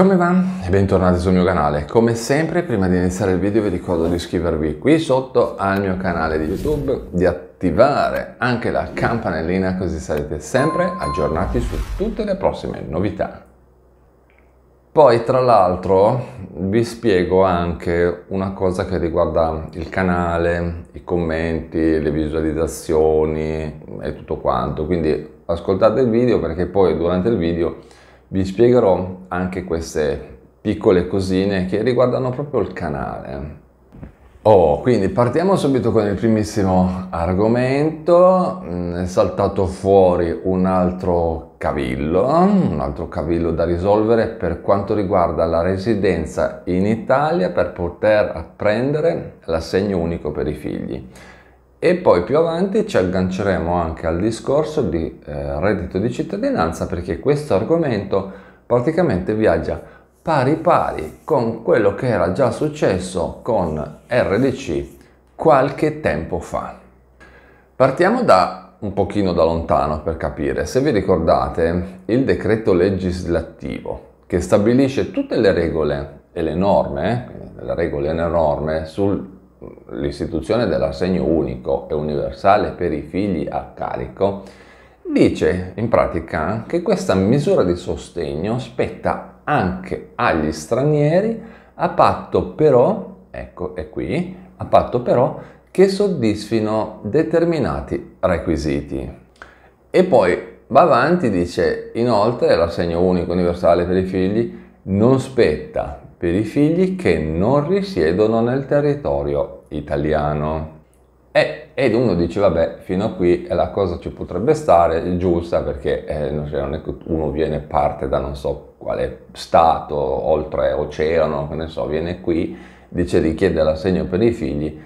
Come va? E bentornati sul mio canale. Come sempre, prima di iniziare il video vi ricordo di iscrivervi qui sotto al mio canale di YouTube, di attivare anche la campanellina così sarete sempre aggiornati su tutte le prossime novità. Poi tra l'altro vi spiego anche una cosa che riguarda il canale, i commenti, le visualizzazioni e tutto quanto. Quindi ascoltate il video perché poi durante il video vi spiegherò anche queste piccole cosine che riguardano proprio il canale. Oh, quindi partiamo subito con il primissimo argomento, mm, è saltato fuori un altro cavillo, un altro cavillo da risolvere per quanto riguarda la residenza in Italia per poter apprendere l'assegno unico per i figli e poi più avanti ci agganceremo anche al discorso di eh, reddito di cittadinanza perché questo argomento praticamente viaggia pari pari con quello che era già successo con RDC qualche tempo fa. Partiamo da un pochino da lontano per capire. Se vi ricordate il decreto legislativo che stabilisce tutte le regole e le norme, eh, le regole e le norme sul l'istituzione dell'assegno unico e universale per i figli a carico, dice in pratica che questa misura di sostegno spetta anche agli stranieri a patto però, ecco è qui, a patto però che soddisfino determinati requisiti. E poi va avanti, dice inoltre l'assegno unico universale per i figli non spetta per i figli che non risiedono nel territorio italiano. E, ed uno dice, vabbè, fino a qui la cosa ci potrebbe stare giusta perché eh, non è che uno viene parte da non so quale stato, oltre oceano, che ne so, viene qui, dice richiede l'assegno per i figli,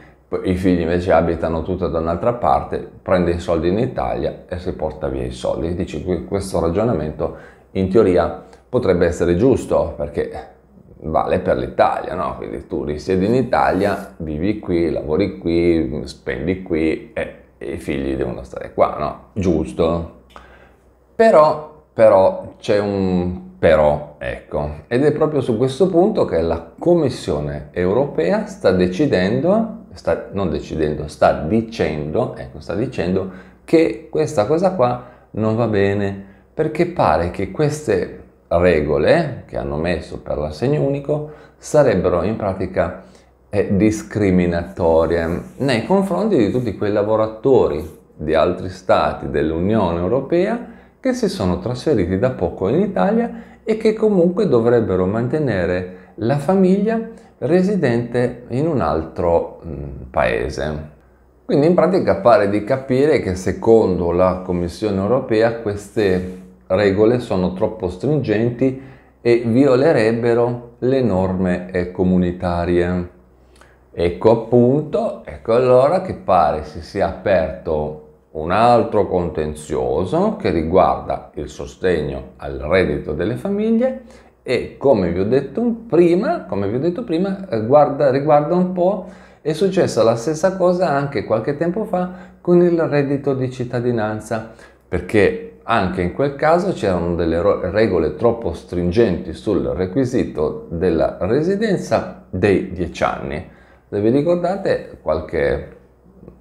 i figli invece abitano tutto da un'altra parte, prende i soldi in Italia e si porta via i soldi. Dici, questo ragionamento in teoria potrebbe essere giusto perché vale per l'Italia, no? Quindi tu risiedi in Italia, vivi qui, lavori qui, spendi qui e, i figli devono stare qua, no? Giusto. Però, però, c'è un però, ecco. Ed è proprio su questo punto che la Commissione europea sta decidendo, sta, non decidendo, sta dicendo, ecco, sta dicendo che questa cosa qua non va bene perché pare che queste regole che hanno messo per l'assegno unico sarebbero in pratica eh, discriminatorie nei confronti di tutti quei lavoratori di altri stati dell'Unione Europea che si sono trasferiti da poco in Italia e che comunque dovrebbero mantenere la famiglia residente in un altro paese. Quindi in pratica pare di capire che secondo la Commissione europea queste regole sono troppo stringenti e violerebbero le norme comunitarie. Ecco appunto, ecco allora che pare si sia aperto un altro contenzioso che riguarda il sostegno al reddito delle famiglie e come vi ho detto prima, come vi ho detto prima eh, guarda, riguarda un po' è successa la stessa cosa anche qualche tempo fa con il reddito di cittadinanza perché anche in quel caso c'erano delle regole troppo stringenti sul requisito della residenza dei 10 anni. Se vi ricordate qualche,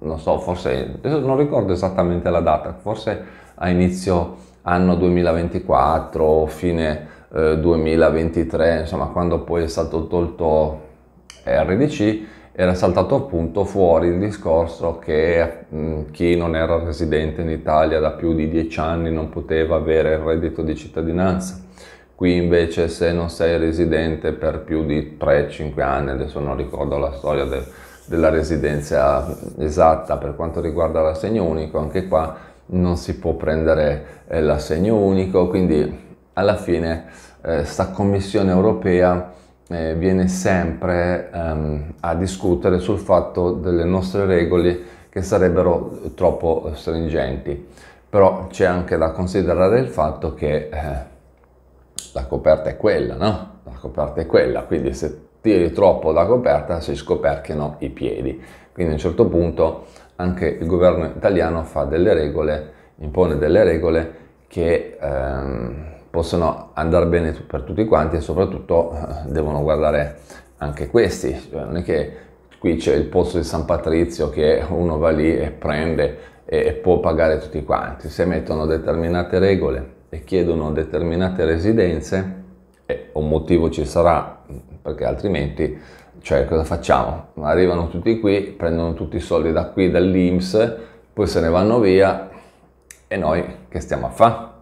non so, forse, non ricordo esattamente la data, forse a inizio anno 2024, o fine eh, 2023, insomma, quando poi è stato tolto RDC, era saltato appunto fuori il discorso che mh, mm, chi non era residente in Italia da più di 10 anni non poteva avere il reddito di cittadinanza. Qui invece se non sei residente per più di 3-5 anni, adesso non ricordo la storia del, della residenza esatta per quanto riguarda l'assegno unico, anche qua non si può prendere eh, l'assegno unico, quindi alla fine eh, sta Commissione europea eh, viene sempre ehm, a discutere sul fatto delle nostre regole che sarebbero troppo stringenti. Però c'è anche da considerare il fatto che eh, la coperta è quella, no? La coperta è quella, quindi se tiri troppo la coperta si scoperchiano i piedi. Quindi a un certo punto anche il governo italiano fa delle regole, impone delle regole che ehm, possono andare bene per tutti quanti e soprattutto eh, devono guardare anche questi, cioè, non è che qui c'è il posto di San Patrizio che uno va lì e prende e, e può pagare tutti quanti, se mettono determinate regole e chiedono determinate residenze, eh, un motivo ci sarà perché altrimenti cioè cosa facciamo? Arrivano tutti qui, prendono tutti i soldi da qui, dall'Inps, poi se ne vanno via e noi che stiamo a fare?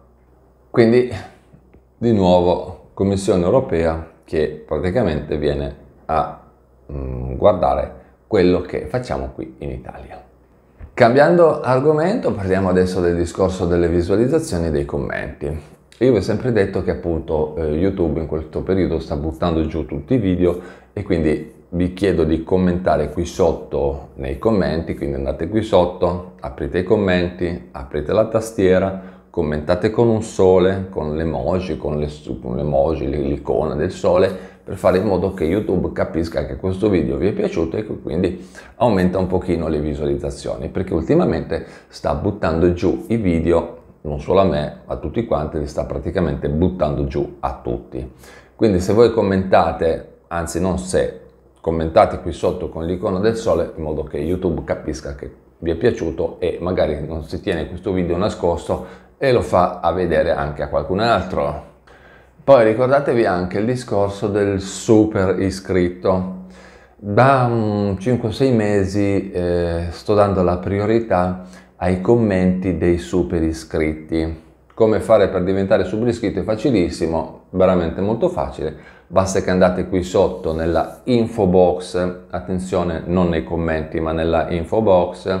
Quindi di nuovo Commissione europea che praticamente viene a mm, guardare quello che facciamo qui in Italia. Cambiando argomento, parliamo adesso del discorso delle visualizzazioni e dei commenti. Io vi ho sempre detto che appunto eh, YouTube in questo periodo sta buttando giù tutti i video e quindi vi chiedo di commentare qui sotto nei commenti, quindi andate qui sotto, aprite i commenti, aprite la tastiera, commentate con un sole, con l'emoji, con, le, con l'emoji, l'icona del sole, per fare in modo che YouTube capisca che questo video vi è piaciuto e che quindi aumenta un pochino le visualizzazioni, perché ultimamente sta buttando giù i video, non solo a me, a tutti quanti, li sta praticamente buttando giù a tutti. Quindi se voi commentate, anzi non se, commentate qui sotto con l'icona del sole in modo che YouTube capisca che vi è piaciuto e magari non si tiene questo video nascosto e lo fa a vedere anche a qualcun altro. Poi ricordatevi anche il discorso del super iscritto. Da 5-6 mm, mesi eh, sto dando la priorità ai commenti dei super iscritti. Come fare per diventare super iscritto è facilissimo, veramente molto facile. Basta che andate qui sotto nella info box, attenzione non nei commenti ma nella info box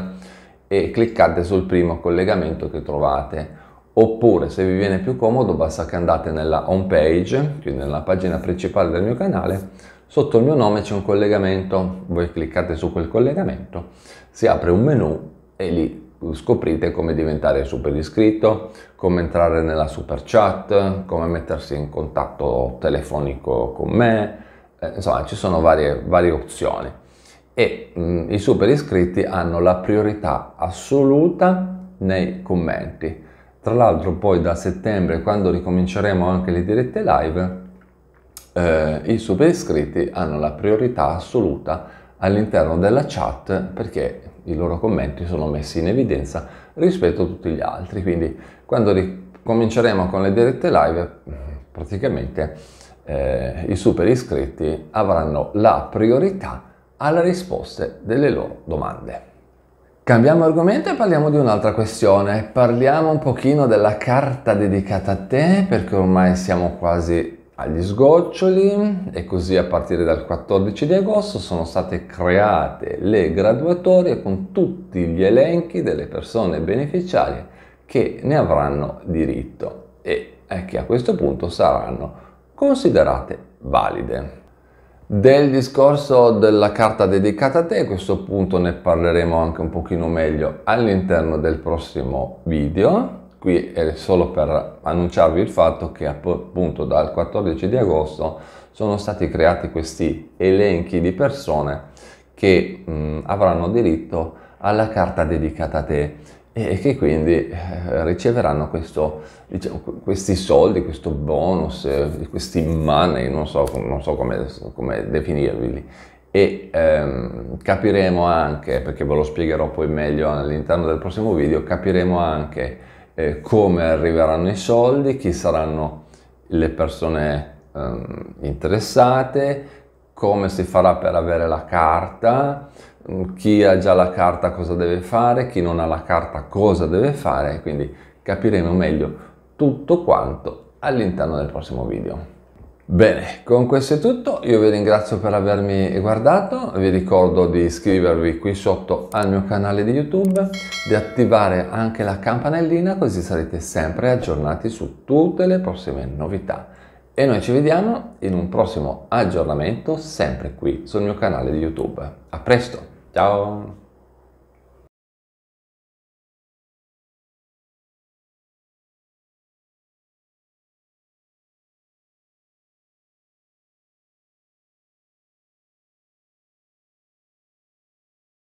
e cliccate sul primo collegamento che trovate oppure se vi viene più comodo basta che andate nella home page, quindi nella pagina principale del mio canale, sotto il mio nome c'è un collegamento, voi cliccate su quel collegamento, si apre un menu e lì scoprite come diventare super iscritto, come entrare nella super chat, come mettersi in contatto telefonico con me, eh, insomma ci sono varie, varie opzioni e mh, mm, i super iscritti hanno la priorità assoluta nei commenti tra l'altro poi da settembre, quando ricominceremo anche le dirette live, eh, i super iscritti hanno la priorità assoluta all'interno della chat perché i loro commenti sono messi in evidenza rispetto a tutti gli altri. Quindi quando ricominceremo con le dirette live, praticamente eh, i super iscritti avranno la priorità alle risposte delle loro domande. Cambiamo argomento e parliamo di un'altra questione. Parliamo un pochino della carta dedicata a te perché ormai siamo quasi agli sgoccioli e così a partire dal 14 di agosto sono state create le graduatorie con tutti gli elenchi delle persone beneficiarie che ne avranno diritto e eh, che a questo punto saranno considerate valide. Del discorso della carta dedicata a te, a questo punto ne parleremo anche un pochino meglio all'interno del prossimo video. Qui è solo per annunciarvi il fatto che appunto dal 14 di agosto sono stati creati questi elenchi di persone che mh, mm, avranno diritto alla carta dedicata a te e che quindi eh, riceveranno questo, diciamo, questi soldi, questo bonus, eh, questi money, non so, non so come, come, definirli. E ehm, capiremo anche, perché ve lo spiegherò poi meglio all'interno del prossimo video, capiremo anche eh, come arriveranno i soldi, chi saranno le persone ehm, interessate, come si farà per avere la carta, mm, chi ha già la carta cosa deve fare, chi non ha la carta cosa deve fare, quindi capiremo meglio tutto quanto all'interno del prossimo video. Bene, con questo è tutto, io vi ringrazio per avermi guardato, vi ricordo di iscrivervi qui sotto al mio canale di YouTube, di attivare anche la campanellina così sarete sempre aggiornati su tutte le prossime novità e noi ci vediamo in un prossimo aggiornamento sempre qui sul mio canale di YouTube. A presto, ciao!